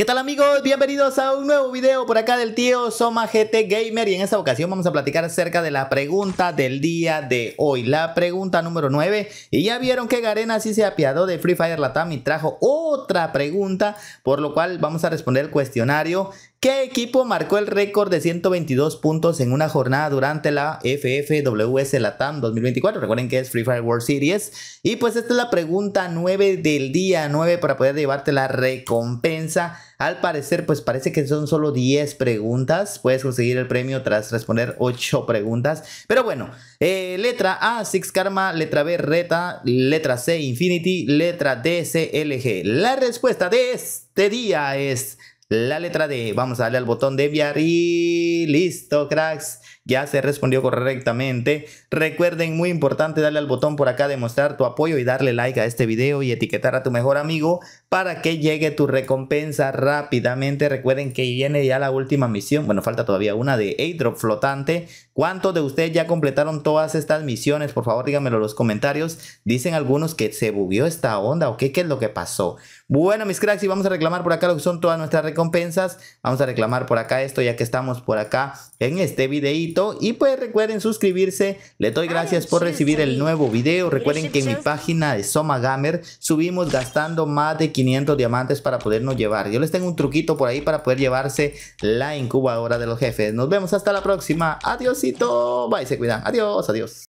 ¿Qué tal amigos? Bienvenidos a un nuevo video por acá del tío Soma GT Gamer y en esta ocasión vamos a platicar acerca de la pregunta del día de hoy, la pregunta número 9 y ya vieron que Garena sí se apiadó de Free Fire Latam y trajo otra pregunta por lo cual vamos a responder el cuestionario ¿Qué equipo marcó el récord de 122 puntos en una jornada durante la FFWS Latam 2024? Recuerden que es Free Fire World Series. Y pues esta es la pregunta 9 del día 9 para poder llevarte la recompensa. Al parecer, pues parece que son solo 10 preguntas. Puedes conseguir el premio tras responder 8 preguntas. Pero bueno, eh, letra A, Six Karma, letra B, Reta, letra C, Infinity, letra D, CLG. La respuesta de este día es la letra D. Vamos a darle al botón de enviar y listo, cracks. Ya se respondió correctamente. Recuerden, muy importante, darle al botón por acá de mostrar tu apoyo y darle like a este video y etiquetar a tu mejor amigo para que llegue tu recompensa rápidamente. Recuerden que viene ya la última misión. Bueno, falta todavía una de airdrop flotante. ¿Cuántos de ustedes ya completaron todas estas misiones? Por favor, díganmelo en los comentarios. Dicen algunos que se bugueó esta onda o qué es lo que pasó. Bueno, mis cracks, y vamos a reclamar por acá lo que son todas nuestras recompensas. Vamos a reclamar por acá esto, ya que estamos por acá en este videito. Y pues recuerden suscribirse. Les doy ah, gracias por recibir el nuevo video. Recuerden que en pues, mi página de Soma Gamer subimos gastando más de 500 diamantes para podernos llevar. Yo les tengo un truquito por ahí para poder llevarse la incubadora de los jefes. Nos vemos hasta la próxima. Adiósito. Bye, se cuidan. Adiós, adiós.